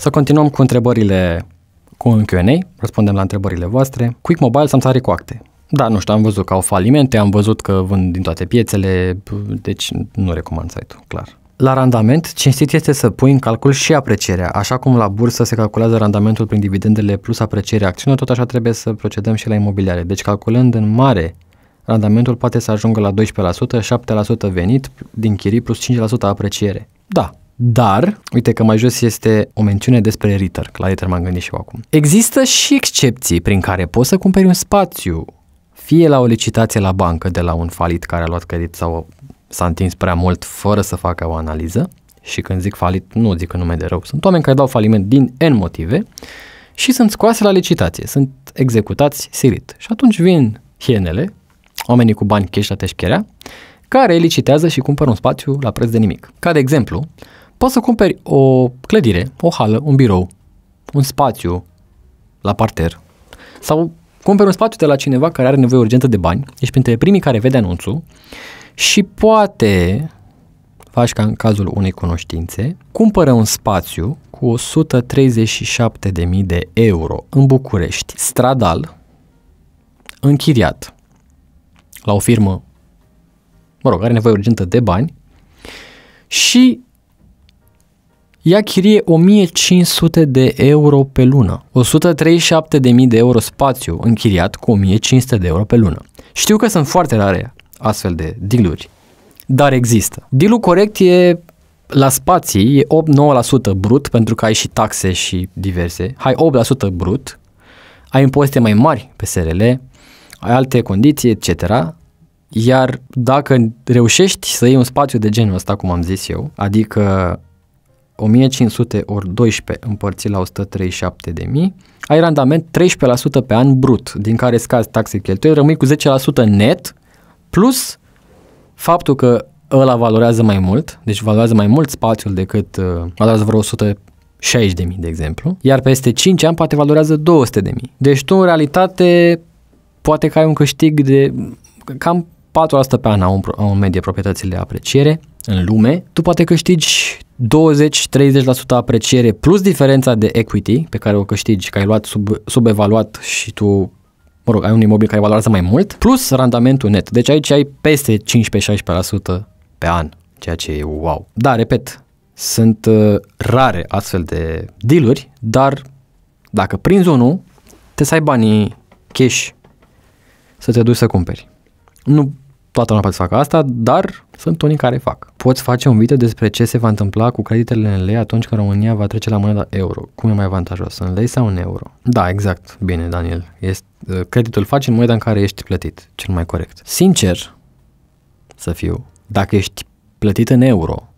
Să continuăm cu întrebările cu un Q&A, răspundem la întrebările voastre. Quick Mobile Samsari cu acte. Da, nu știu, am văzut că au falimente, am văzut că vând din toate piețele, deci nu recomand site-ul, clar. La randament, cinstit este să pui în calcul și aprecierea. Așa cum la bursă se calculează randamentul prin dividendele plus aprecierea acțiunilor, tot așa trebuie să procedăm și la imobiliare. Deci calculând în mare randamentul poate să ajungă la 12%, 7% venit din chirii plus 5% apreciere. Da, dar, uite că mai jos este o mențiune despre Ritter, la Ritter m-am gândit și eu acum. Există și excepții prin care poți să cumperi un spațiu, fie la o licitație la bancă de la un falit care a luat credit sau s-a întins prea mult fără să facă o analiză, și când zic falit, nu zic în nume de rău, sunt oameni care dau faliment din N motive și sunt scoase la licitație, sunt executați sirit. Și atunci vin hienele, oamenii cu bani cash la teșcherea, care licitează și cumpără un spațiu la preț de nimic. Ca de exemplu, poți să cumperi o clădire, o hală, un birou, un spațiu la parter sau cumperi un spațiu de la cineva care are nevoie urgentă de bani, ești printre primii care vede anunțul și poate faci ca în cazul unei cunoștințe, cumpără un spațiu cu 137.000 de euro în București, stradal, închiriat la o firmă, mă rog, are nevoie urgentă de bani și ea chirie 1500 de euro pe lună, 137.000 de euro spațiu închiriat cu 1500 de euro pe lună. Știu că sunt foarte rare astfel de dealuri, dar există. Dealul corect e la spații e 8-9% brut pentru că ai și taxe și diverse. Hai 8% brut, ai impozite mai mari pe SRL, ai alte condiții, etc. Iar dacă reușești să iei un spațiu de genul ăsta, cum am zis eu, adică 1500 ori 12 împărțit la 137 de mii, ai randament 13% pe an brut, din care scazi taxe cheltuieli, rămâi cu 10% net, plus faptul că ăla valorează mai mult, deci valorează mai mult spațiul decât uh, valorează vreo 100 60.000 de exemplu, iar peste 5 ani poate valorează 200.000. Deci tu în realitate poate că ai un câștig de cam 4% pe an au în medie proprietățile de apreciere, în lume, tu poate câștigi 20-30% apreciere plus diferența de equity pe care o câștigi, că ai luat sub, subevaluat și tu mă rog, ai un imobil care valorează mai mult, plus randamentul net. Deci aici ai peste 15-16% pe an, ceea ce e wow. Da, repet, sunt uh, rare astfel de dealuri, dar dacă prinzi unul, te să ai banii cash să te duci să cumperi. Nu toată lumea poate să facă asta, dar sunt unii care fac. Poți face un video despre ce se va întâmpla cu creditele în lei atunci când România va trece la moneda euro. Cum e mai avantajos, în lei sau în euro? Da, exact. Bine, Daniel. Este, uh, creditul faci în moneda în care ești plătit, cel mai corect. Sincer, să fiu, dacă ești plătit în euro,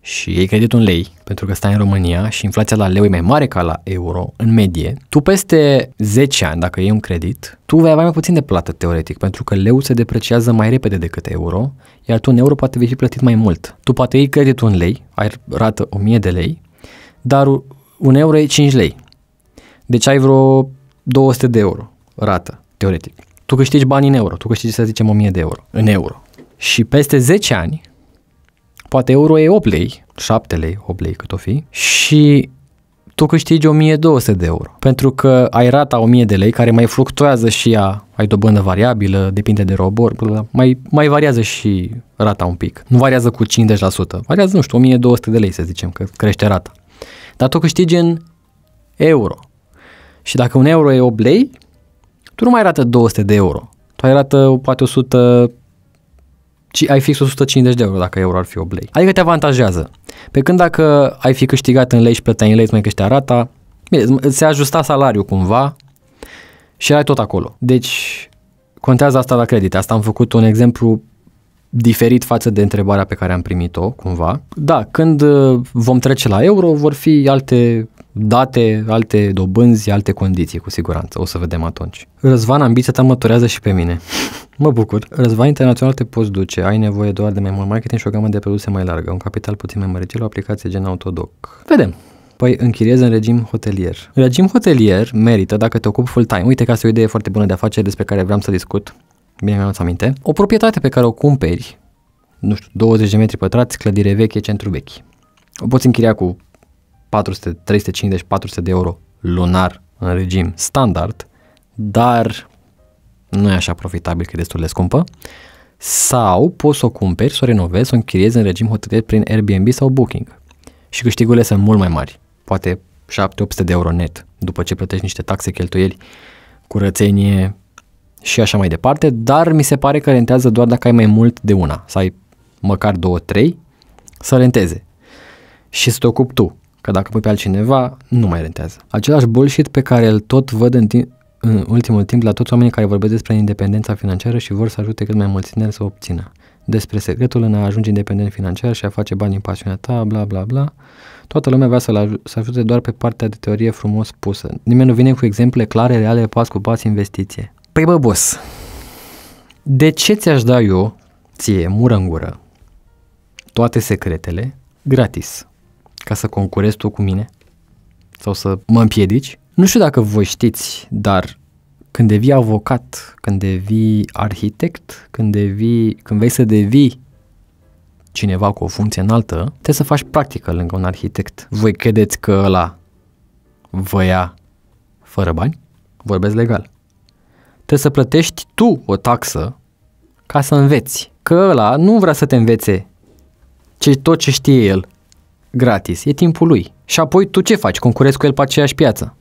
și iei creditul în lei, pentru că stai în România și inflația la leu e mai mare ca la euro, în medie, tu peste 10 ani, dacă iei un credit, tu vei avea mai puțin de plată teoretic, pentru că leu se depreciază mai repede decât euro, iar tu în euro poate vei fi plătit mai mult. Tu poate iei creditul în lei, ai rată 1000 de lei, dar un euro e 5 lei. Deci ai vreo 200 de euro rată, teoretic. Tu câștigi bani în euro, tu câștigi, să zicem, 1000 de euro, în euro. Și peste 10 ani, poate euro e 8 lei, 7 lei, 8 lei cât o fi, și tu câștigi 1200 de euro. Pentru că ai rata 1000 de lei, care mai fluctuează și ea, ai dobândă variabilă, depinde de robor, mai, mai variază și rata un pic. Nu variază cu 50%, variază, nu știu, 1200 de lei să zicem, că crește rata. Dar tu câștigi în euro. Și dacă un euro e 8 lei, tu nu mai rată 200 de euro. Tu ai rată poate 100, ci ai fix 150 de euro dacă euro ar fi 8 lei. Adică te avantajează. Pe când dacă ai fi câștigat în lei și plăteai în lei, îți mai câștiga rata, bine, se ajusta salariul cumva și erai tot acolo. Deci contează asta la credite. Asta am făcut un exemplu diferit față de întrebarea pe care am primit-o, cumva. Da, când uh, vom trece la euro, vor fi alte date alte dobânzi, alte condiții, cu siguranță. O să vedem atunci. Răzvan, ambiția ta măturează și pe mine. mă bucur. Răzvan internațional te poți duce. Ai nevoie doar de mai mult marketing și o gamă de produse mai largă, un capital puțin mai măricel, o aplicație gen Autodoc. Vedem. Păi închiriez în regim hotelier. regim hotelier merită dacă te ocupi full-time. Uite că asta e o idee foarte bună de afaceri despre care vreau să discut. Bine mi-am aminte. O proprietate pe care o cumperi, nu știu, 20 de metri pătrați, clădire veche, centru vechi. O poți închiria cu 400, 350, 400 de euro lunar în regim standard, dar nu e așa profitabil că e destul de scumpă, sau poți să o cumperi, să o renovezi, să o închiriezi în regim hotelier prin Airbnb sau Booking. Și câștigurile sunt mult mai mari, poate 7-800 de euro net, după ce plătești niște taxe, cheltuieli, curățenie și așa mai departe, dar mi se pare că rentează doar dacă ai mai mult de una, să ai măcar 2-3 să renteze și să te ocupi tu. Că dacă pui pe altcineva, nu mai rentează. Același bullshit pe care îl tot văd în, timp, în ultimul timp la toți oamenii care vorbesc despre independența financiară și vor să ajute cât mai mulți tineri să o obțină. Despre secretul în a ajunge independent financiar și a face bani în pasiunea ta, bla bla bla. Toată lumea vrea să-l să ajute doar pe partea de teorie frumos pusă. Nimeni nu vine cu exemple clare, reale, pas cu pas investiție. Păi bă, boss, de ce ți-aș da eu, ție, mură în gură, toate secretele, gratis? ca să concurezi tu cu mine sau să mă împiedici. Nu știu dacă voi știți, dar când devii avocat, când devii arhitect, când, devii, când vei să devii cineva cu o funcție înaltă, trebuie să faci practică lângă un arhitect. Voi credeți că ăla vă ia fără bani? Vorbesc legal. Trebuie să plătești tu o taxă ca să înveți. Că ăla nu vrea să te învețe ce, tot ce știe el gratis, e timpul lui. Și apoi tu ce faci? Concurezi cu el pe aceeași piață.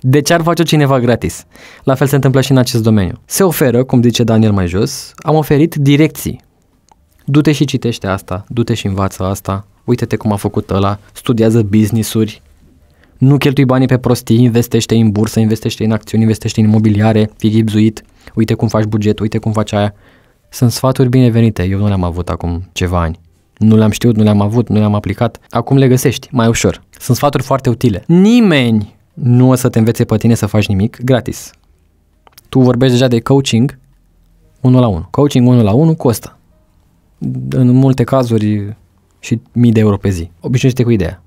De ce ar face cineva gratis? La fel se întâmplă și în acest domeniu. Se oferă, cum zice Daniel mai jos, am oferit direcții. Du-te și citește asta, du-te și învață asta, uite-te cum a făcut ăla, studiază business-uri, nu cheltui banii pe prostii, investește în bursă, investește în acțiuni, investește în imobiliare, fii ghibzuit, uite cum faci buget, uite cum faci aia. Sunt sfaturi binevenite, eu nu le-am avut acum ceva ani nu le-am știut, nu le-am avut, nu le-am aplicat. Acum le găsești mai ușor. Sunt sfaturi foarte utile. Nimeni nu o să te învețe pe tine să faci nimic gratis. Tu vorbești deja de coaching 1 la 1. Coaching 1 la 1 costă. În multe cazuri și mii de euro pe zi. Obișnuiește cu ideea.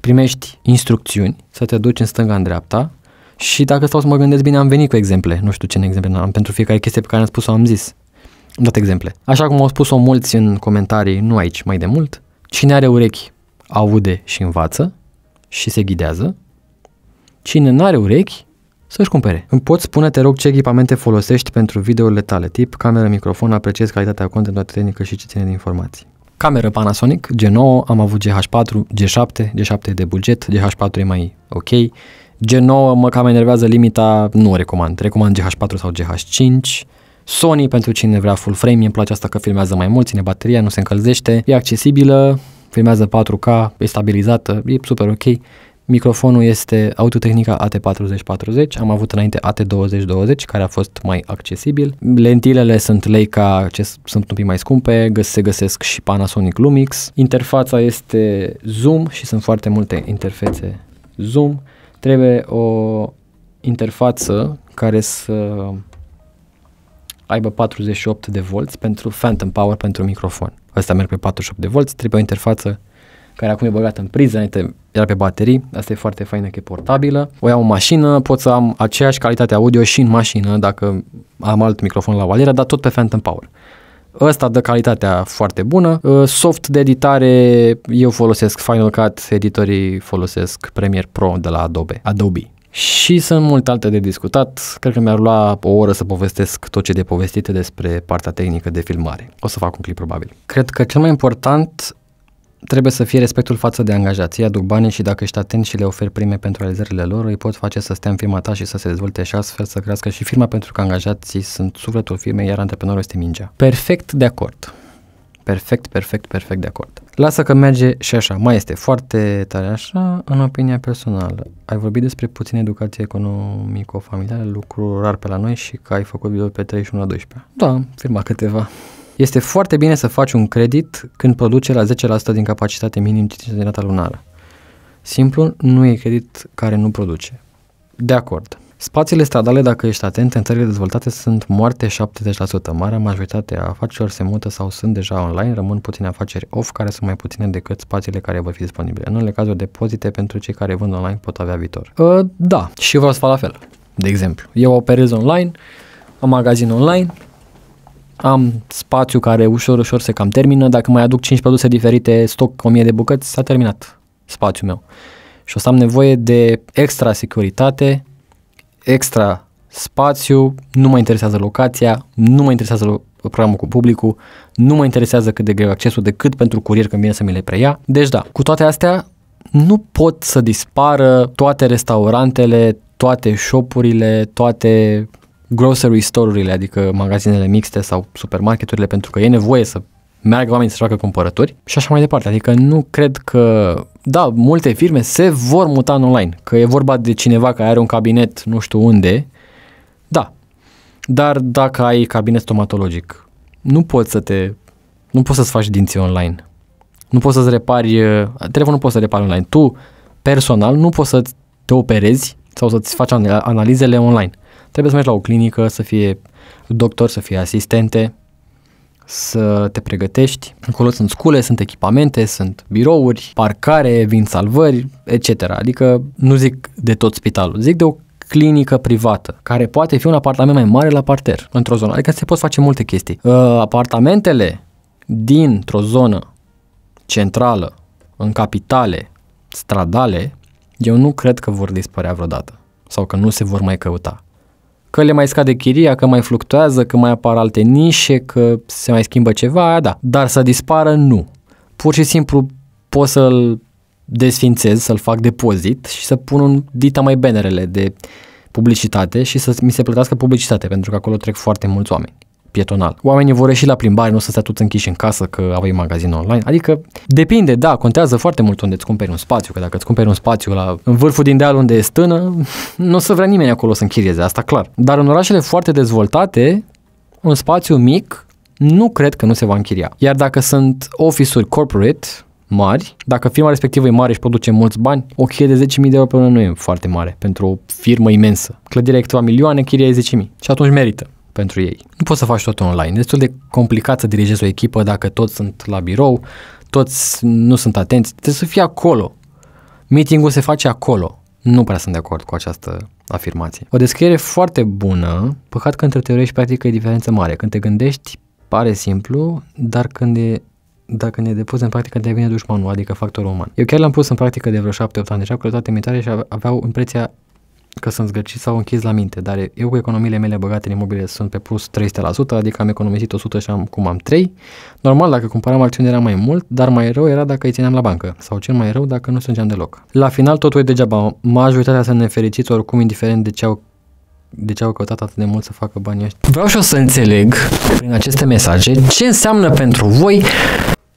Primești instrucțiuni să te duci în stânga, în dreapta și dacă stau să mă gândesc bine, am venit cu exemple. Nu știu ce exemple am pentru fiecare chestie pe care am spus-o am zis. Am dat exemple. Așa cum au spus-o mulți în comentarii, nu aici, mai de mult, cine are urechi aude și învață și se ghidează. Cine nu are urechi, să-și cumpere. Îmi poți spune, te rog, ce echipamente folosești pentru videourile tale, tip cameră, microfon, apreciez calitatea contentului tehnică și ce ține de informații. Cameră Panasonic G9, am avut GH4, G7, G7 de buget, GH4 e mai ok, G9 mă cam enervează limita, nu o recomand, recomand GH4 sau GH5, Sony pentru cine vrea full frame, îmi place asta că filmează mai mult, ține bateria, nu se încălzește, e accesibilă, filmează 4K, e stabilizată, e super ok. Microfonul este Autotehnica AT4040, am avut înainte AT2020 care a fost mai accesibil. Lentilele sunt Leica, ce sunt un pic mai scumpe, se găsesc și Panasonic Lumix. Interfața este zoom și sunt foarte multe interfețe zoom. Trebuie o interfață care să aibă 48 de volți pentru phantom power pentru microfon. Asta merg pe 48 de volți, trebuie o interfață care acum e băgată în priză, înainte era pe baterii, asta e foarte faină că e portabilă. O iau în mașină, pot să am aceeași calitate audio și în mașină dacă am alt microfon la valieră, dar tot pe Phantom Power. Ăsta dă calitatea foarte bună. Uh, soft de editare, eu folosesc Final Cut, editorii folosesc Premiere Pro de la Adobe. Adobe. Și sunt multe alte de discutat, cred că mi-ar lua o oră să povestesc tot ce de povestit despre partea tehnică de filmare. O să fac un clip probabil. Cred că cel mai important trebuie să fie respectul față de angajații, aduc banii și dacă ești atent și le oferi prime pentru realizările lor, îi pot face să stea în firma ta și să se dezvolte și astfel să crească și firma pentru că angajații sunt sufletul firmei, iar antreprenorul este mingea. Perfect de acord. Perfect, perfect, perfect de acord. Lasă că merge și așa. Mai este foarte tare așa, în opinia personală. Ai vorbit despre puțină educație economico-familială, lucru rar pe la noi și că ai făcut video pe 31 la 12. Da, firma câteva. Este foarte bine să faci un credit când produce la 10% din capacitate minim din lunară. Simplu, nu e credit care nu produce. De acord. Spațiile stradale, dacă ești atent, în țările dezvoltate sunt moarte 70%. Marea majoritate a afacerilor se mută sau sunt deja online, rămân puține afaceri off care sunt mai puține decât spațiile care vor fi disponibile. În unele cazuri, depozite pentru cei care vând online pot avea viitor. Uh, da, și eu vreau să fac la fel. De exemplu, eu operez online, am magazin online, am spațiu care ușor, ușor se cam termină. Dacă mai aduc 5 produse diferite, stoc 1000 de bucăți, s-a terminat spațiul meu. Și o să am nevoie de extra securitate extra spațiu, nu mă interesează locația, nu mă interesează programul cu publicul, nu mă interesează cât de greu accesul decât pentru curier când vine să mi le preia. Deci da, cu toate astea, nu pot să dispară toate restaurantele, toate shopurile, toate grocery store-urile, adică magazinele mixte sau supermarketurile, pentru că e nevoie să meargă oamenii să facă cumpărături și așa mai departe. Adică nu cred că da, multe firme se vor muta în online, că e vorba de cineva care are un cabinet nu știu unde, da, dar dacă ai cabinet stomatologic, nu poți să te, nu poți să-ți faci dinții online, nu poți să-ți repari, uh, telefonul nu poți să repari online, tu personal nu poți să te operezi sau să-ți faci analizele online. Trebuie să mergi la o clinică, să fie doctor, să fie asistente, să te pregătești. Acolo sunt scule, sunt echipamente, sunt birouri, parcare, vin salvări, etc. Adică nu zic de tot spitalul, zic de o clinică privată, care poate fi un apartament mai mare la parter, într-o zonă. Adică se pot face multe chestii. Uh, apartamentele dintr-o zonă centrală, în capitale, stradale, eu nu cred că vor dispărea vreodată sau că nu se vor mai căuta că le mai scade chiria, că mai fluctuează, că mai apar alte nișe, că se mai schimbă ceva, da. Dar să dispară, nu. Pur și simplu pot să-l desfințez, să-l fac depozit și să pun un dita mai benerele de publicitate și să mi se plătească publicitate, pentru că acolo trec foarte mulți oameni pietonal. Oamenii vor ieși la plimbare, nu o să stea tot închiși în casă că aveai magazin online. Adică depinde, da, contează foarte mult unde îți cumperi un spațiu, că dacă îți cumperi un spațiu la, în vârful din deal unde e stână, nu o să vrea nimeni acolo să închirieze, asta clar. Dar în orașele foarte dezvoltate, un spațiu mic nu cred că nu se va închiria. Iar dacă sunt ofisuri corporate, mari. Dacă firma respectivă e mare și produce mulți bani, o chirie de 10.000 de euro pe lună nu e foarte mare pentru o firmă imensă. Clădirea e câteva milioane, chiria e 10.000 și atunci merită pentru ei. Nu poți să faci totul online. Destul de complicat să dirigezi o echipă dacă toți sunt la birou, toți nu sunt atenți. Trebuie să fie acolo. Meetingul se face acolo. Nu prea sunt de acord cu această afirmație. O descriere foarte bună, păcat că între teorie și practică e diferență mare. Când te gândești, pare simplu, dar când e dacă ne depus în practică devine dușmanul, adică factorul uman. Eu chiar l-am pus în practică de vreo 7-8 ani deja cu toate militare și aveau impresia că sunt zgârcit sau închis la minte, dar eu cu economiile mele băgate în imobile sunt pe plus 300%, adică am economisit 100 și am cum am 3. Normal, dacă cumpăram acțiuni era mai mult, dar mai rău era dacă îi țineam la bancă, sau cel mai rău dacă nu strângeam deloc. La final totul e degeaba, majoritatea sunt nefericiți oricum, indiferent de ce au de ce au căutat atât de mult să facă banii ăștia. Vreau și o să înțeleg prin aceste mesaje ce înseamnă pentru voi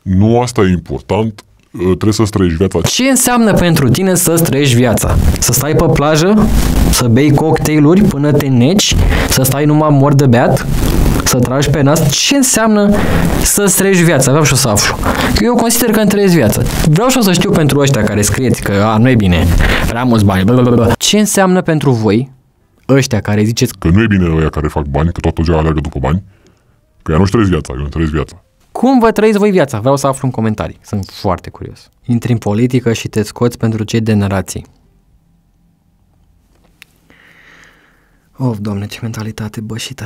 nu asta e important, Ă, trebuie să străiești viața. Ce înseamnă pentru tine să străiești viața? Să stai pe plajă, să bei cocktailuri până te neci, să stai numai mor de beat, să tragi pe nas, ce înseamnă să străiești viața? Vreau și o să aflu. Eu consider că întrezi viața. Vreau și o să știu pentru ăștia care scrieți că a, nu e bine, prea mulți bani, bla. Ce înseamnă pentru voi ăștia care ziceți că nu e bine ăia care fac bani, că toată ziua aleagă după bani, că ea nu-și trăiesc viața, eu nu viața. Cum vă trăiți voi viața? Vreau să aflu în comentarii. Sunt foarte curios. Intri în politică și te scoți pentru cei generații. Of, doamne, ce mentalitate bășită.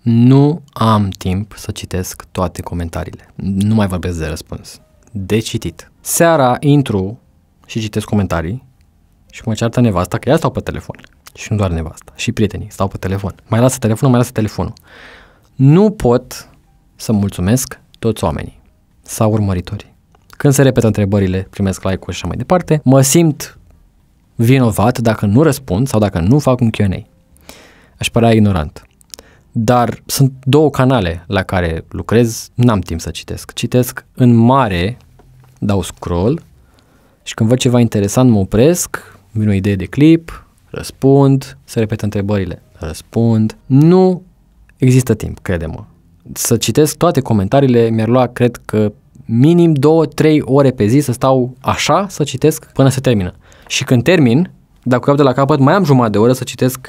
Nu am timp să citesc toate comentariile. Nu mai vorbesc de răspuns. De citit. Seara intru și citesc comentarii și mă ceartă nevasta că ea stau pe telefon. Și nu doar nevasta, și prietenii stau pe telefon. Mai lasă telefonul, mai lasă telefonul. Nu pot să mulțumesc toți oamenii sau urmăritorii. Când se repetă întrebările, primesc like-uri și așa mai departe, mă simt vinovat dacă nu răspund sau dacă nu fac un Q&A. Aș părea ignorant. Dar sunt două canale la care lucrez, n-am timp să citesc. Citesc în mare, dau scroll și când văd ceva interesant mă opresc, vin o idee de clip, răspund, se repetă întrebările, răspund. Nu există timp, crede-mă să citesc toate comentariile mi-ar lua, cred că, minim 2-3 ore pe zi să stau așa să citesc până se termină. Și când termin, dacă iau de la capăt, mai am jumătate de oră să citesc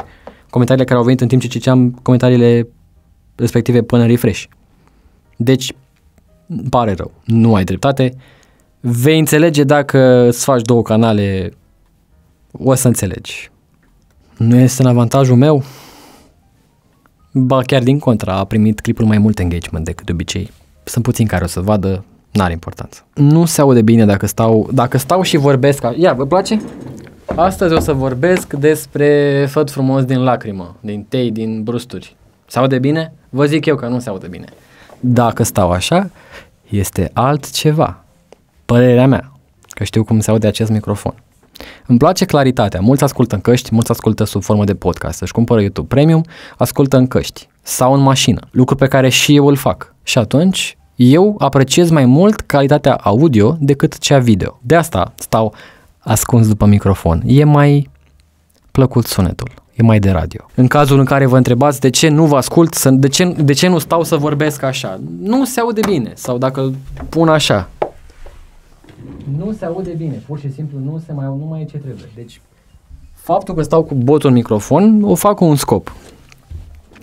comentariile care au venit în timp ce citeam comentariile respective până refresh. Deci, pare rău, nu ai dreptate. Vei înțelege dacă îți faci două canale, o să înțelegi. Nu este în avantajul meu? Ba chiar din contra, a primit clipul mai mult engagement decât de obicei. Sunt puțini care o să vadă, n-are importanță. Nu se aude bine dacă stau, dacă stau și vorbesc. Ia, vă place? Astăzi o să vorbesc despre Făt frumos din lacrimă, din tei, din brusturi. Se aude bine? Vă zic eu că nu se aude bine. Dacă stau așa, este altceva. Părerea mea, că știu cum se aude acest microfon. Îmi place claritatea. Mulți ascultă în căști, mulți ascultă sub formă de podcast. Își cumpără YouTube Premium, ascultă în căști sau în mașină. Lucru pe care și eu îl fac. Și atunci eu apreciez mai mult calitatea audio decât cea video. De asta stau ascuns după microfon. E mai plăcut sunetul e mai de radio. În cazul în care vă întrebați de ce nu vă ascult, de ce, de ce nu stau să vorbesc așa, nu se aude bine sau dacă pun așa, nu se aude bine, pur și simplu nu se mai, nu mai e ce trebuie. Deci faptul că stau cu botul în microfon o fac cu un scop.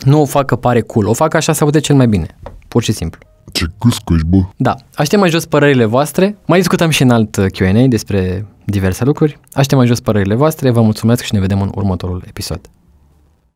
Nu o fac că pare cool, o fac așa să aude cel mai bine, pur și simplu. Ce cuscuși, bă! Da, aștept mai jos părerile voastre, mai discutăm și în alt uh, Q&A despre diverse lucruri. Aștept mai jos părerile voastre, vă mulțumesc și ne vedem în următorul episod.